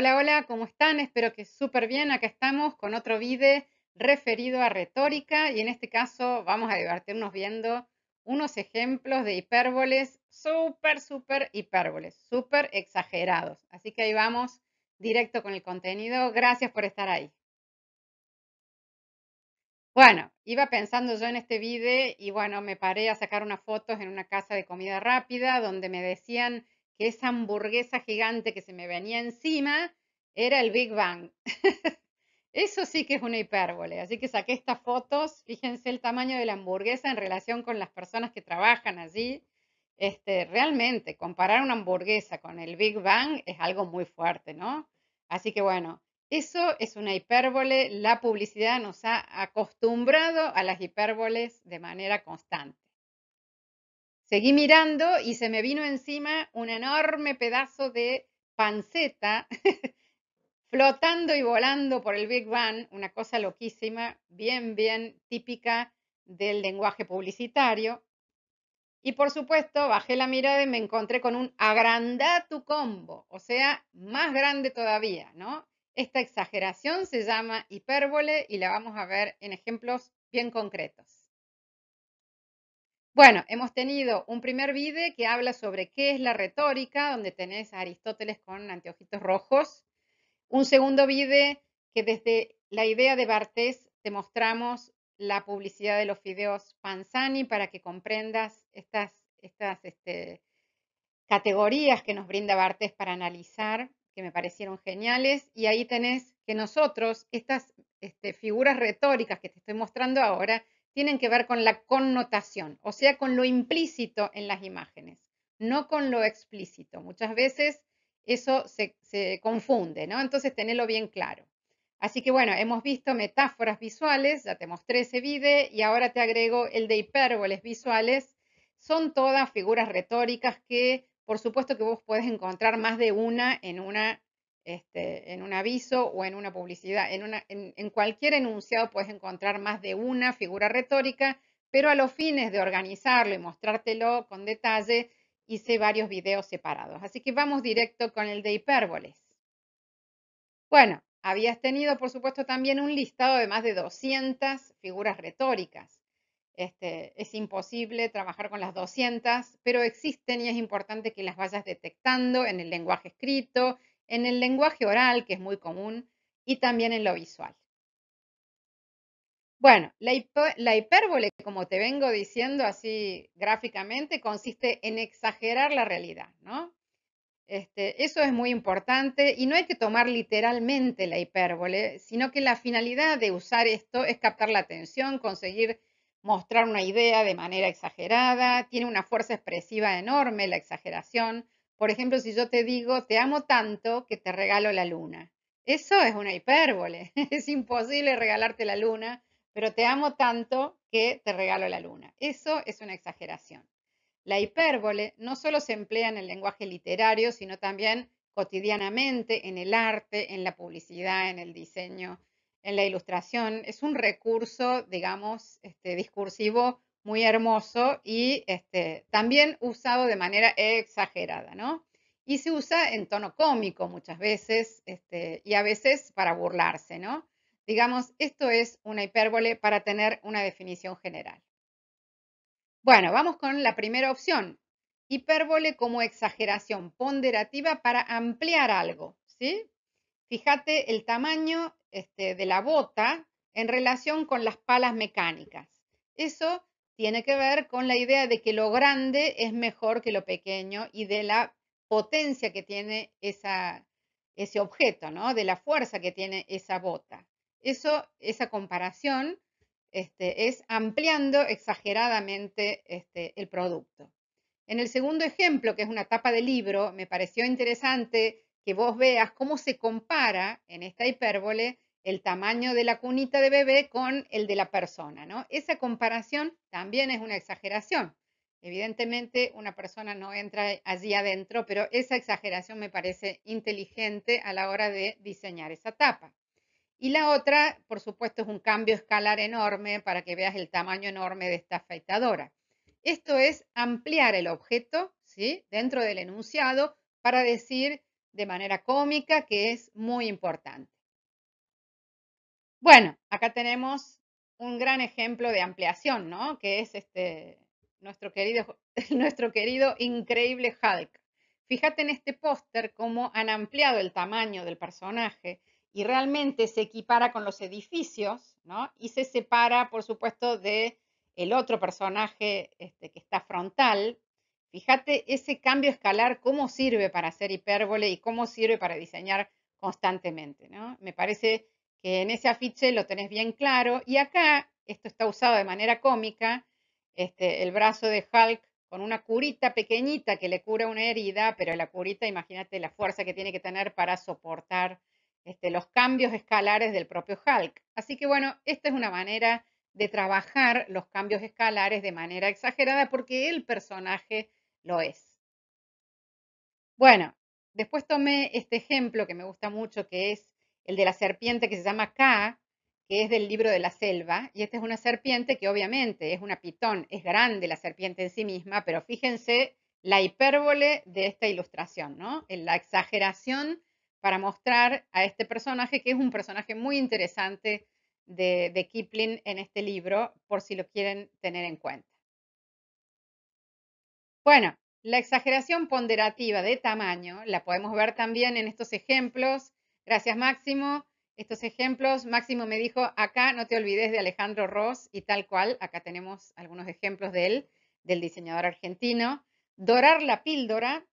Hola, hola, ¿cómo están? Espero que súper bien. Acá estamos con otro video referido a retórica y en este caso vamos a divertirnos viendo unos ejemplos de hipérboles súper, súper hipérboles, súper exagerados. Así que ahí vamos directo con el contenido. Gracias por estar ahí. Bueno, iba pensando yo en este video y bueno, me paré a sacar unas fotos en una casa de comida rápida donde me decían que esa hamburguesa gigante que se me venía encima era el Big Bang. Eso sí que es una hipérbole, así que saqué estas fotos, fíjense el tamaño de la hamburguesa en relación con las personas que trabajan allí. Este, realmente, comparar una hamburguesa con el Big Bang es algo muy fuerte, ¿no? Así que bueno, eso es una hipérbole, la publicidad nos ha acostumbrado a las hipérboles de manera constante. Seguí mirando y se me vino encima un enorme pedazo de panceta flotando y volando por el Big Bang, una cosa loquísima, bien, bien típica del lenguaje publicitario. Y por supuesto, bajé la mirada y me encontré con un agrandá tu combo, o sea, más grande todavía, ¿no? Esta exageración se llama hipérbole y la vamos a ver en ejemplos bien concretos. Bueno, hemos tenido un primer vídeo que habla sobre qué es la retórica, donde tenés a Aristóteles con anteojitos rojos. Un segundo vídeo que desde la idea de Bartés te mostramos la publicidad de los fideos Panzani para que comprendas estas, este, categorías que nos brinda Bartés para analizar, que me parecieron geniales. Y ahí tenés que nosotros, estas este, figuras retóricas que te estoy mostrando ahora, tienen que ver con la connotación, o sea, con lo implícito en las imágenes, no con lo explícito. Muchas veces eso se, confunde, ¿no? Entonces, tenerlo bien claro. Así que bueno, hemos visto metáforas visuales, ya te mostré ese video y ahora te agrego el de hipérboles visuales. Son todas figuras retóricas que, por supuesto que vos puedes encontrar más de una en una este, en un aviso o en una publicidad. En, cualquier enunciado puedes encontrar más de una figura retórica, pero a los fines de organizarlo y mostrártelo con detalle, hice varios videos separados. Así que vamos directo con el de hipérboles. Bueno, habías tenido, por supuesto, también un listado de más de 200 figuras retóricas. Este, es imposible trabajar con las 200, pero existen y es importante que las vayas detectando en el lenguaje escrito en el lenguaje oral, que es muy común, y también en lo visual. Bueno, la, hipérbole, como te vengo diciendo así gráficamente, consiste en exagerar la realidad, ¿no? Este, eso es muy importante y no hay que tomar literalmente la hipérbole, sino que la finalidad de usar esto es captar la atención, conseguir mostrar una idea de manera exagerada, tiene una fuerza expresiva enorme la exageración, por ejemplo, si yo te digo, te amo tanto que te regalo la luna. Eso es una hipérbole. Es imposible regalarte la luna, pero te amo tanto que te regalo la luna. Eso es una exageración. La hipérbole no solo se emplea en el lenguaje literario, sino también cotidianamente en el arte, en la publicidad, en el diseño, en la ilustración. Es un recurso, digamos, este, discursivo muy hermoso y este, también usado de manera exagerada, ¿no? Y se usa en tono cómico muchas veces este, y a veces para burlarse, ¿no? Digamos, esto es una hipérbole para tener una definición general. Bueno, vamos con la primera opción. Hipérbole como exageración ponderativa para ampliar algo, ¿sí? Fíjate el tamaño este, de la bota en relación con las palas mecánicas. Eso tiene que ver con la idea de que lo grande es mejor que lo pequeño y de la potencia que tiene ese objeto, ¿no? De la fuerza que tiene esa bota. Eso, esa comparación este, es ampliando exageradamente este, el producto. En el segundo ejemplo, que es una tapa de libro, me pareció interesante que vos veas cómo se compara en esta hipérbole el tamaño de la cunita de bebé con el de la persona, ¿no? Esa comparación también es una exageración. Evidentemente, una persona no entra e, allí adentro, pero esa exageración me parece inteligente a la hora de diseñar esa tapa. Y la otra, por supuesto, es un cambio escalar enorme para que veas el tamaño enorme de esta afeitadora. Esto es ampliar el objeto, ¿sí? Dentro del enunciado para decir de manera cómica que es muy importante. Bueno, acá tenemos un gran ejemplo de ampliación, ¿no? Que es este, nuestro, querido, nuestro querido increíble Hulk. Fíjate en este póster cómo han ampliado el tamaño del personaje y realmente se equipara con los edificios, ¿no? Y se separa, por supuesto, de el otro personaje este, que está frontal. Fíjate ese cambio escalar, cómo sirve para hacer hipérbole y cómo sirve para diseñar constantemente, ¿no? Me parece que en ese afiche lo tenés bien claro. Y acá, esto está usado de manera cómica, este, el brazo de Hulk con una curita pequeñita que le cura una herida, pero la curita, imagínate la fuerza que tiene que tener para soportar este, los cambios escalares del propio Hulk. Así que bueno, esta es una manera de trabajar los cambios escalares de manera exagerada porque el personaje lo es. Bueno, después tomé este ejemplo que me gusta mucho, que es el de la serpiente que se llama K, que es del libro de la selva, y esta es una serpiente que obviamente es una pitón, es grande la serpiente en sí misma, pero fíjense la hipérbole de esta ilustración, ¿no? La exageración para mostrar a este personaje, que es un personaje muy interesante de, de Kipling en este libro, por si lo quieren tener en cuenta. Bueno, la exageración ponderativa de tamaño la podemos ver también en estos ejemplos Gracias, Máximo. Estos ejemplos, Máximo me dijo, acá no te olvides de Alejandro Ross y tal cual, acá tenemos algunos ejemplos de él, del diseñador argentino. Dorar la píldora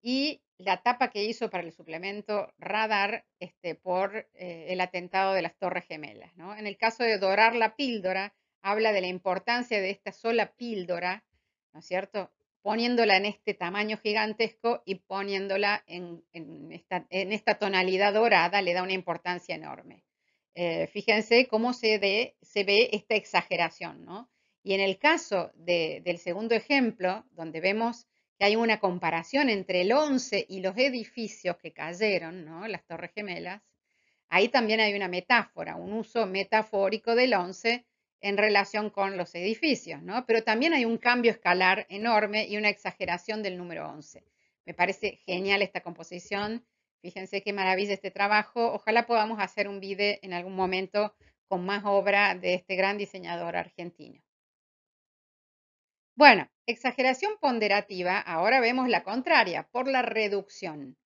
y la tapa que hizo para el suplemento Radar este, por eh, el atentado de las Torres Gemelas. En el caso de Dorar la píldora, habla de la importancia de esta sola píldora, ¿no es cierto? poniéndola en este tamaño gigantesco y poniéndola en, esta, tonalidad dorada, le da una importancia enorme. Eh, fíjense cómo se, ve esta exageración, Y en el caso del segundo ejemplo, donde vemos que hay una comparación entre el 11 y los edificios que cayeron, Las Torres Gemelas, ahí también hay una metáfora, un uso metafórico del 11 en relación con los edificios, ¿no? Pero también hay un cambio escalar enorme y una exageración del número 11. Me parece genial esta composición. Fíjense qué maravilla este trabajo. Ojalá podamos hacer un video en algún momento con más obra de este gran diseñador argentino. Bueno, exageración ponderativa, ahora vemos la contraria, por la reducción.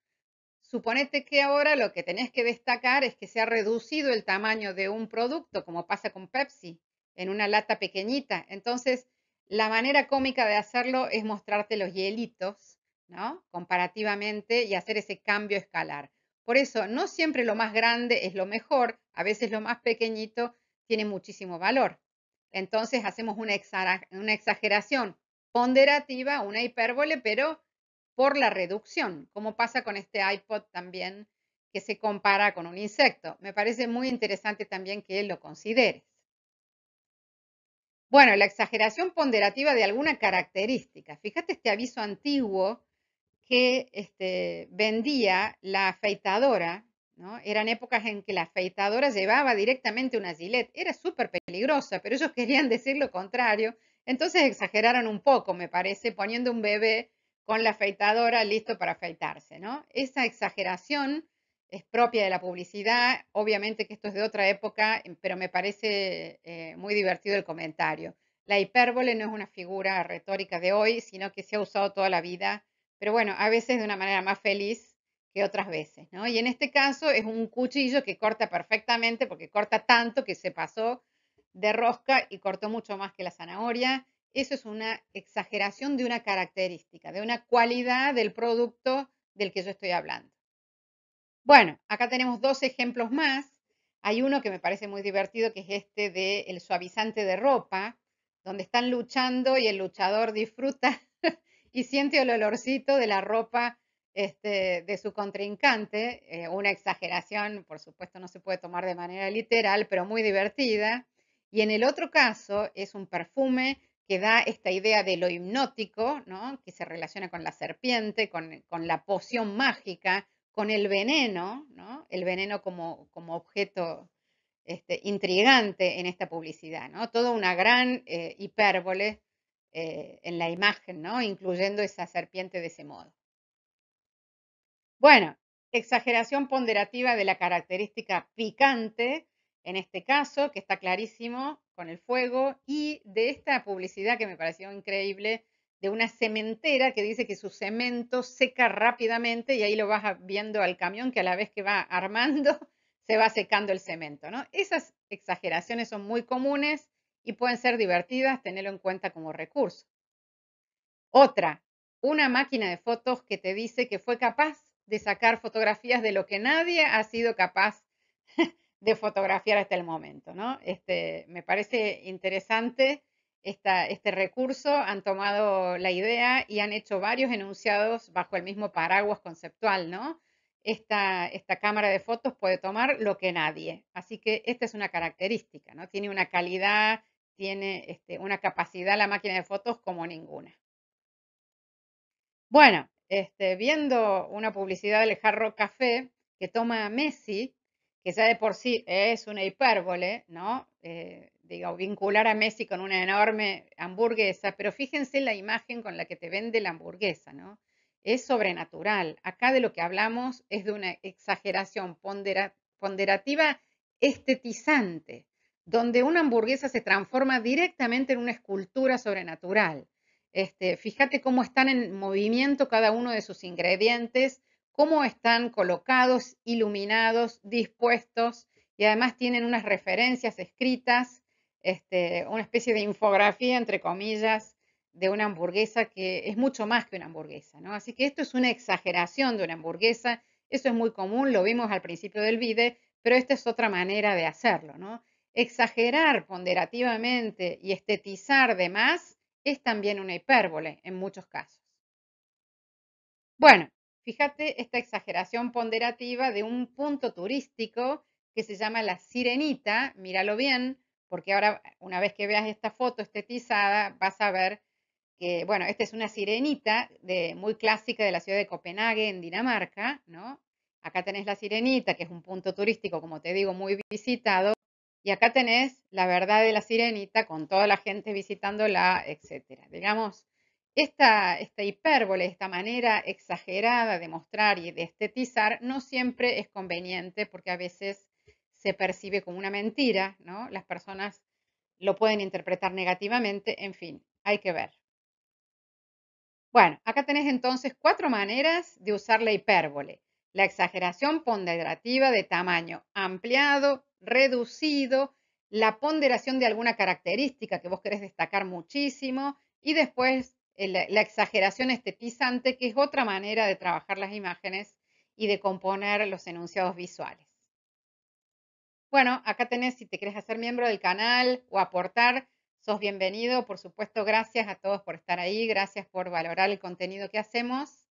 Suponete que ahora lo que tenés que destacar es que se ha reducido el tamaño de un producto, como pasa con Pepsi, en una lata pequeñita. Entonces, la manera cómica de hacerlo es mostrarte los hielitos, ¿no? Comparativamente y hacer ese cambio escalar. Por eso, no siempre lo más grande es lo mejor, a veces lo más pequeñito tiene muchísimo valor. Entonces hacemos una, exageración ponderativa, una hipérbole, pero por la reducción, como pasa con este iPod también, que se compara con un insecto. Me parece muy interesante también que él lo considere. Bueno, la exageración ponderativa de alguna característica. Fíjate este aviso antiguo que este, vendía la afeitadora, ¿no? Eran épocas en que la afeitadora llevaba directamente una gilet. Era súper peligrosa, pero ellos querían decir lo contrario. Entonces exageraron un poco, me parece, poniendo un bebé con la afeitadora listo para afeitarse, ¿no? Esa exageración es propia de la publicidad. Obviamente que esto es de otra época, em, pero me parece eh, muy divertido el comentario. La hipérbole no es una figura retórica de hoy, sino que se ha usado toda la vida, pero bueno, a veces de una manera más feliz que otras veces, Y en este caso es un cuchillo que corta perfectamente porque corta tanto que se pasó de rosca y cortó mucho más que la zanahoria. Eso es una exageración de una característica, de una cualidad del producto del que yo estoy hablando. Bueno, acá tenemos dos ejemplos más. Hay uno que me parece muy divertido, que es este del el suavizante de ropa, donde están luchando y el luchador disfruta y siente el olorcito de la ropa este, de su contrincante. Eh, una exageración, por supuesto, no se puede tomar de manera literal, pero muy divertida. Y en el otro caso es un perfume que da esta idea de lo hipnótico, que se relaciona con la serpiente, con la poción mágica con el veneno, El veneno como, objeto este, intrigante en esta publicidad, ¿no? Toda una gran eh, hipérbole eh, en la imagen, Incluyendo esa serpiente de ese modo. Bueno, exageración ponderativa de la característica picante, en este caso, que está clarísimo con el fuego, y de esta publicidad que me pareció increíble de una cementera que dice que su cemento seca rápidamente y ahí lo vas viendo al camión que a la vez que va armando se va secando el cemento, ¿no? Esas exageraciones son muy comunes y pueden ser divertidas, tenerlo en cuenta como recurso. Otra, una máquina de fotos que te dice que fue capaz de sacar fotografías de lo que nadie ha sido capaz de fotografiar hasta el momento, ¿no? Este, me parece interesante este recurso, han tomado la idea y han hecho varios enunciados bajo el mismo paraguas conceptual, ¿no? Esta, esta cámara de fotos puede tomar lo que nadie. Así que esta es una característica, ¿no? Tiene una calidad, tiene este, una capacidad la máquina de fotos como ninguna. Bueno, este, viendo una publicidad del jarro café que toma Messi, que ya de por sí es una hipérbole, ¿no? Eh, digo, vincular a Messi con una enorme hamburguesa, pero fíjense la imagen con la que te vende la hamburguesa, ¿no? Es sobrenatural. Acá de lo que hablamos es de una exageración ponderativa estetizante, donde una hamburguesa se transforma directamente en una escultura sobrenatural. Este, fíjate cómo están en movimiento cada uno de sus ingredientes, cómo están colocados, iluminados, dispuestos y además tienen unas referencias escritas este, una especie de infografía, entre comillas, de una hamburguesa que es mucho más que una hamburguesa, ¿no? Así que esto es una exageración de una hamburguesa, eso es muy común, lo vimos al principio del video, pero esta es otra manera de hacerlo, ¿no? Exagerar ponderativamente y estetizar de más es también una hipérbole en muchos casos. Bueno, fíjate esta exageración ponderativa de un punto turístico que se llama La Sirenita, míralo bien, porque ahora una vez que veas esta foto estetizada vas a ver que, bueno, esta es una sirenita de, muy clásica de la ciudad de Copenhague en Dinamarca, ¿no? Acá tenés la sirenita, que es un punto turístico, como te digo, muy visitado, y acá tenés la verdad de la sirenita con toda la gente visitándola, etcétera. Digamos, esta, esta hipérbole, esta manera exagerada de mostrar y de estetizar no siempre es conveniente porque a veces se percibe como una mentira, ¿no? Las personas lo pueden interpretar negativamente, en fin, hay que ver. Bueno, acá tenés entonces cuatro maneras de usar la hipérbole. La exageración ponderativa de tamaño ampliado, reducido, la ponderación de alguna característica que vos querés destacar muchísimo y después eh, la exageración estetizante, que es otra manera de trabajar las imágenes y de componer los enunciados visuales. Bueno, acá tenés, si te quieres hacer miembro del canal o aportar, sos bienvenido. Por supuesto, gracias a todos por estar ahí, gracias por valorar el contenido que hacemos.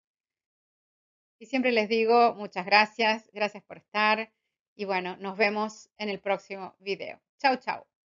Y siempre les digo muchas gracias, gracias por estar y bueno, nos vemos en el próximo video. Chau, chau.